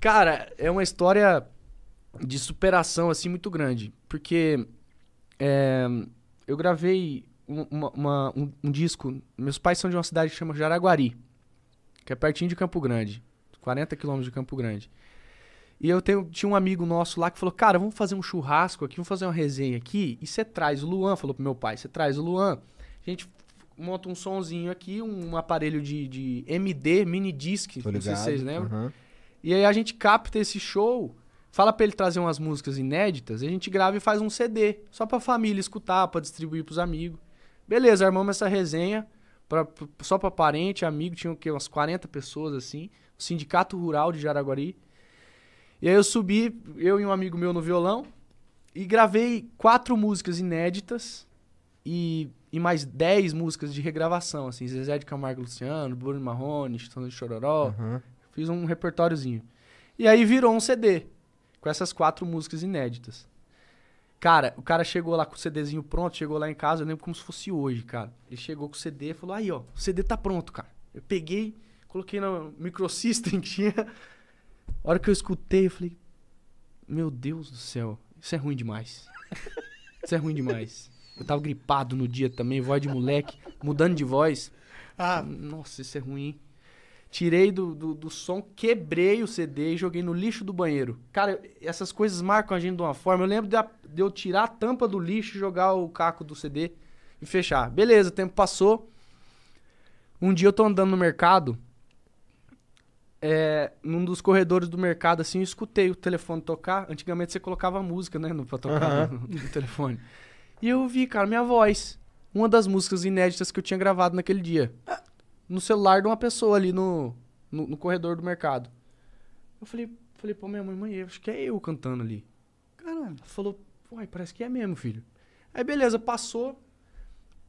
Cara, é uma história de superação, assim, muito grande. Porque é, eu gravei uma, uma, um, um, disco. Meus pais são de uma cidade que chama Jaraguari, que é pertinho de Campo Grande, 40 quilômetros de Campo Grande. E eu tenho, tinha um amigo nosso lá que falou: Cara, vamos fazer um churrasco aqui, vamos fazer uma resenha aqui. E você traz o Luan, falou pro meu pai: Você traz o Luan. A gente monta um sonzinho aqui, um aparelho de, de MD, mini disc, não sei se vocês lembram. Uhum. E aí a gente capta esse show, fala para ele trazer umas músicas inéditas, e a gente grava e faz um CD, só pra família escutar, para distribuir pros amigos. Beleza, armamos essa resenha, pra, só pra parente, amigo, tinha o quê? Umas 40 pessoas assim, o Sindicato Rural de Jaraguari. E aí eu subi, eu e um amigo meu no violão, e gravei quatro músicas inéditas e, e mais dez músicas de regravação, assim, Zezé de Camargo Luciano, Bruno Marrone, Chitão de Chororó, uhum. Fiz um repertóriozinho. E aí virou um CD com essas quatro músicas inéditas. Cara, o cara chegou lá com o CDzinho pronto, chegou lá em casa, eu lembro como se fosse hoje, cara. Ele chegou com o CD e falou: aí, ó, o CD tá pronto, cara. Eu peguei, coloquei no microsystem que tinha. A hora que eu escutei, eu falei: Meu Deus do céu, isso é ruim demais. Isso é ruim demais. Eu tava gripado no dia também, voz de moleque, mudando de voz. Ah. Nossa, isso é ruim tirei do, do, do, som, quebrei o CD e joguei no lixo do banheiro. Cara, essas coisas marcam a gente de uma forma. Eu lembro de, de eu tirar a tampa do lixo, jogar o caco do CD e fechar. Beleza, o tempo passou. Um dia eu tô andando no mercado, é, num dos corredores do mercado, assim, eu escutei o telefone tocar. Antigamente você colocava música, né, no, pra tocar uhum. no, no telefone. E eu vi, cara, minha voz. Uma das músicas inéditas que eu tinha gravado naquele dia. Ah no celular de uma pessoa ali no, no, no corredor do mercado. Eu falei, falei, pô, minha mãe, mãe, acho que é eu cantando ali. Caramba, falou, uai, parece que é mesmo, filho. Aí beleza, passou.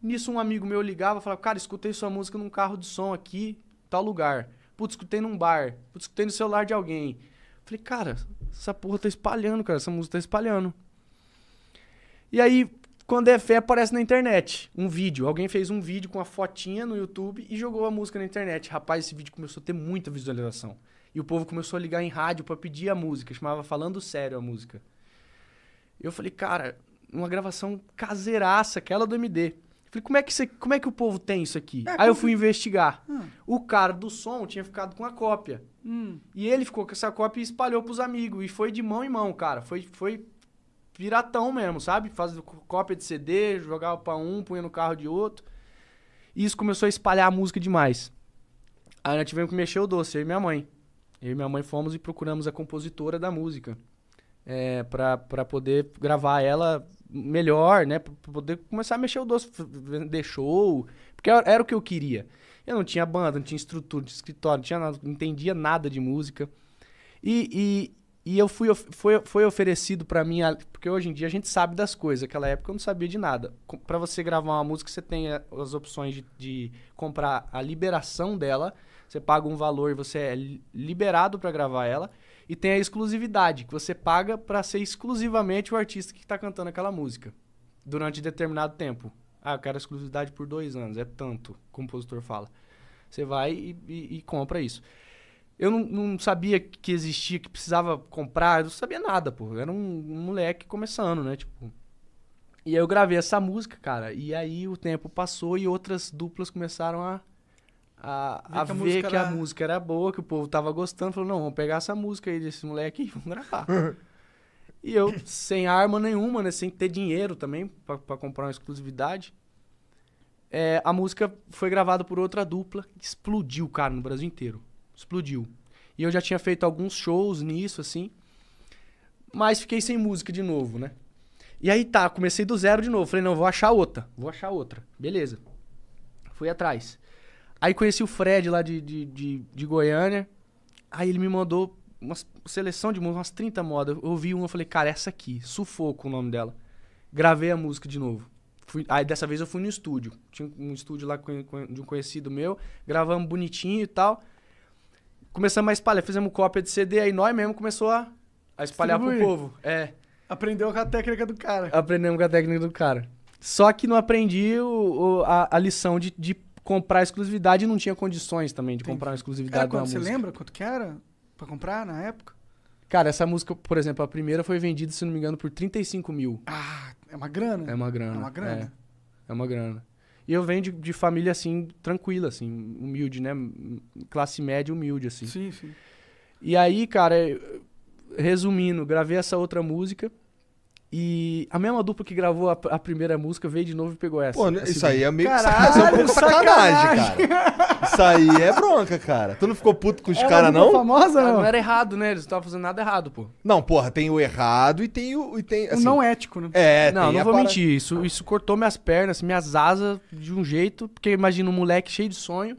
Nisso um amigo meu ligava, falava, cara, escutei sua música num carro de som aqui, tal lugar. Putz, escutei num bar. Putz, escutei no celular de alguém. Falei, cara, essa porra tá espalhando, cara, essa música tá espalhando. E aí quando é fé, aparece na internet. Um vídeo. Alguém fez um vídeo com uma fotinha no YouTube e jogou a música na internet. Rapaz, esse vídeo começou a ter muita visualização. E o povo começou a ligar em rádio para pedir a música. Chamava Falando Sério a música. Eu falei, cara, uma gravação caseiraça, aquela do MD. Falei, como é que, você, como é que o povo tem isso aqui? É, Aí eu fui que... investigar. Hum. O cara do som tinha ficado com a cópia. Hum. E ele ficou com essa cópia e espalhou pros amigos. E foi de mão em mão, cara. Foi, foi piratão mesmo, sabe? Fazendo cópia de CD, jogava pra um, punha no carro de outro. E isso começou a espalhar a música demais. Aí nós tivemos que mexer o doce, eu e minha mãe. Eu e minha mãe fomos e procuramos a compositora da música. É, pra, pra poder gravar ela melhor, né? Pra poder começar a mexer o doce, vender show. Porque era o que eu queria. Eu não tinha banda, não tinha estrutura, não tinha escritório, não, tinha nada, não entendia nada de música. E, e, e eu fui, foi, foi oferecido para mim, porque hoje em dia a gente sabe das coisas, aquela época eu não sabia de nada. Para você gravar uma música, você tem eh, as opções de, de, comprar a liberação dela, você paga um valor e você é liberado para gravar ela, e tem a exclusividade, que você paga para ser exclusivamente o artista que está cantando aquela música, durante determinado tempo. Ah, eu quero exclusividade por dois anos, é tanto, o compositor fala. Você vai e, e, e compra isso. Eu não, não, sabia que existia, que precisava comprar, eu não sabia nada, pô. Eu era um, um, moleque começando, né? Tipo. E aí eu gravei essa música, cara. E aí o tempo passou e outras duplas começaram a, a, a que ver a que era... a música era boa, que o povo tava gostando. Falou, não, vamos pegar essa música aí desse moleque e vamos gravar. e eu, sem arma nenhuma, né? Sem ter dinheiro também para comprar uma exclusividade. É, a música foi gravada por outra dupla, explodiu, cara, no Brasil inteiro explodiu. E eu já tinha feito alguns shows nisso, assim. Mas fiquei sem música de novo, né? E aí tá, comecei do zero de novo. Falei, não, vou achar outra. Vou achar outra. Beleza. Fui atrás. Aí conheci o Fred lá de, de, de, de Goiânia. Aí ele me mandou uma seleção de músicas, umas 30 modas. Eu ouvi uma, falei, cara, essa aqui, Sufoco o nome dela. Gravei a música de novo. Fui, aí dessa vez eu fui no estúdio. Tinha um estúdio lá de um conhecido meu. Gravamos bonitinho e tal começamos a espalhar, fizemos cópia de CD, aí nós mesmo começou a, a espalhar Distribuir. pro povo. É. Aprendeu com a técnica do cara. Aprendemos com a técnica do cara. Só que não aprendi o, o, a, a, lição de, de, comprar exclusividade e não tinha condições também de Entendi. comprar uma exclusividade cara, você música. lembra quanto que era pra comprar na época? Cara, essa música, por exemplo, a primeira foi vendida, se não me engano, por 35 mil. Ah, é uma grana? É uma grana. É uma grana. É, é uma grana. E eu venho de, de, família, assim, tranquila, assim, humilde, né? Classe média humilde, assim. Sim, sim. E aí, cara, resumindo, gravei essa outra música e a mesma dupla que gravou a, a, primeira música veio de novo e pegou essa. Pô, isso aí é meio Caralho, é sacanagem, sacanagem, cara. Isso aí é bronca, cara. Tu não ficou puto com os caras, não? famosa, cara, não? Não era errado, né? Eles não estavam fazendo nada errado, pô. Não, porra, tem o errado e tem o. E tem, assim, o não ético, né? É, Não, não vou para... mentir. Isso, isso cortou minhas pernas, minhas asas de um jeito, porque imagina um moleque cheio de sonho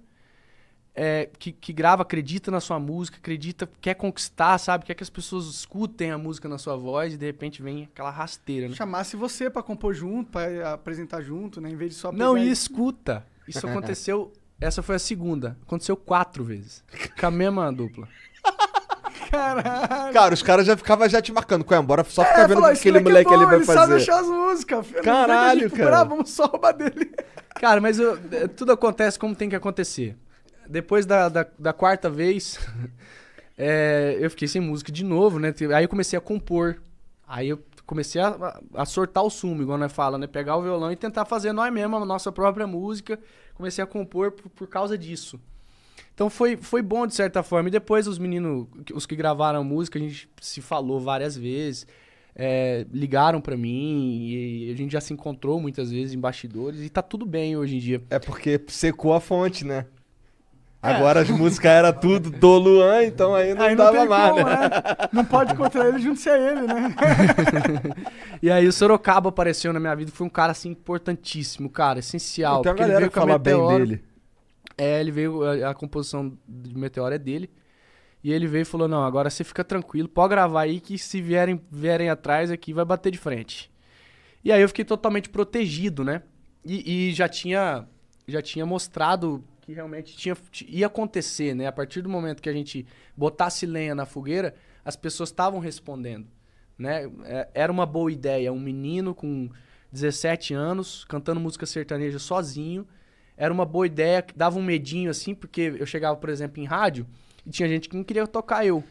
é, que, que, grava, acredita na sua música, acredita, quer conquistar, sabe? Quer que as pessoas escutem a música na sua voz e de repente vem aquela rasteira, né? Chamasse você para compor junto, para eh, apresentar junto, né? Em vez de só Não, e escuta. Isso aconteceu. essa foi a segunda. Aconteceu quatro vezes. Com a mesma dupla. Caralho. Cara, os caras já ficavam já te marcando. com é? Bora só ficar é, vendo aquele é moleque que ele vai fazer. Ele sabe achar as músicas. Filho. Caralho, cara. Vamos só roubar dele. Cara, mas eu, eh, tudo acontece como tem que acontecer depois da, da, da quarta vez, é, eu fiquei sem música de novo, né? Aí eu comecei a compor. Aí eu comecei a, a sortar o sumo, igual nós fala, né? Pegar o violão e tentar fazer nós mesmos a nossa própria música. Comecei a compor por, por causa disso. Então foi, foi bom de certa forma. E depois os meninos, os que gravaram a música, a gente se falou várias vezes. É, ligaram para mim e a gente já se encontrou muitas vezes em bastidores e tá tudo bem hoje em dia. É porque secou a fonte, né? É. Agora as músicas era tudo do Luan, então aí não aí mal dava mais, né? É. Não pode encontrar ele junto se é ele, né? e aí o Sorocaba apareceu na minha vida, foi um cara assim importantíssimo, cara, essencial. Tem uma galera ele que fala bem dele. É, ele veio, a, a composição de Meteoro é dele. E ele veio e falou: Não, agora você fica tranquilo, pode gravar aí que se vierem, vierem atrás aqui vai bater de frente. E aí eu fiquei totalmente protegido, né? E, e já tinha já tinha mostrado que realmente tinha, ia acontecer, né? A partir do momento que a gente botasse lenha na fogueira, as pessoas estavam respondendo, né? É, era uma boa ideia, um menino com 17 anos cantando música sertaneja sozinho, era uma boa ideia, dava um medinho assim, porque eu chegava, por exemplo, em rádio e tinha gente que não queria tocar eu.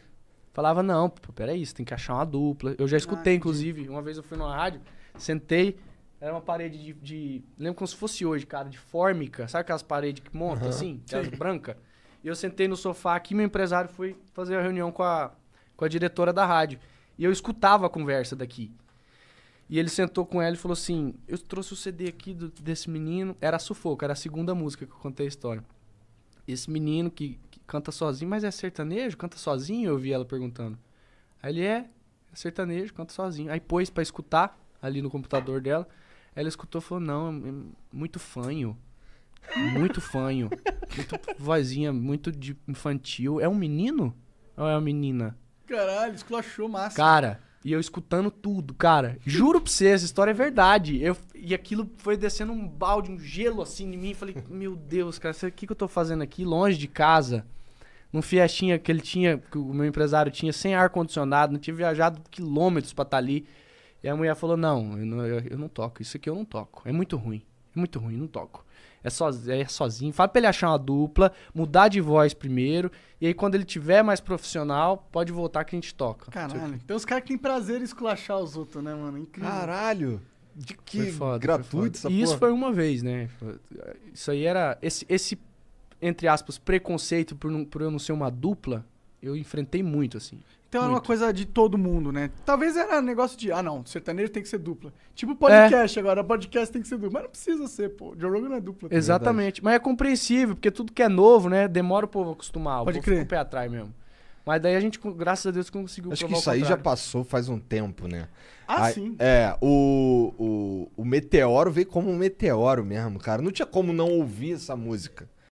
Falava, não, pô, peraí, você tem que achar uma dupla. Eu já ah, escutei, ah, inclusive, uma vez eu fui numa rádio, sentei, era uma parede de, de, Lembro como se fosse hoje, cara, de fórmica. Sabe aquelas paredes que monta uhum. assim? Aquelas brancas? E eu sentei no sofá aqui, meu empresário foi fazer a reunião com a, com a diretora da rádio. E eu escutava a conversa daqui. E ele sentou com ela e falou assim: Eu trouxe o CD aqui do, desse menino. Era Sufoco, era a segunda música que eu contei a história. Esse menino que, que canta sozinho, mas é sertanejo? Canta sozinho? Eu ouvi ela perguntando. Aí ele é, é sertanejo, canta sozinho. Aí pôs para escutar ali no computador dela. Ela escutou e falou: Não, muito fanho. Muito fanho. muito vozinha, muito de infantil. É um menino? Ou é uma menina? Caralho, esculachou massa. Cara, e eu escutando tudo, cara. Juro pra você, essa história é verdade. Eu, e aquilo foi descendo um balde, um gelo assim em mim. Falei, meu Deus, cara, o que, que eu tô fazendo aqui, longe de casa? Num Fiatinha que ele tinha, que o meu empresário tinha, sem ar-condicionado, não tinha viajado quilômetros pra estar tá ali. E a mulher falou: não eu, não, eu, eu não toco, isso aqui eu não toco. É muito ruim, é muito ruim, não toco. É, so, é sozinho. Fala pra ele achar uma dupla, mudar de voz primeiro. E aí, quando ele tiver mais profissional, pode voltar que a gente toca. Caralho. Tem uns caras que têm prazer em esculachar os outros, né, mano? Incrível. Caralho! De que foda, gratuito essa E isso foi uma vez, né? Isso aí era. Esse, esse entre aspas, preconceito por, não, por eu não ser uma dupla, eu enfrentei muito, assim. Então era uma coisa de todo mundo, né? Talvez era negócio de, ah não, sertanejo tem que ser dupla. Tipo podcast é. agora, podcast tem que ser dupla. Mas não precisa ser, pô. Joe Rogan não é dupla. Exatamente. Verdade. Mas é compreensível, porque tudo que é novo, né? Demora o povo acostumar. O Pode povo crer. fica o pé atrás mesmo. Mas daí a gente, graças a Deus, conseguiu Acho que isso aí já passou faz um tempo, né? Ah, sim. É, o, o, o meteoro veio como um meteoro mesmo, cara. Não tinha como não ouvir essa música.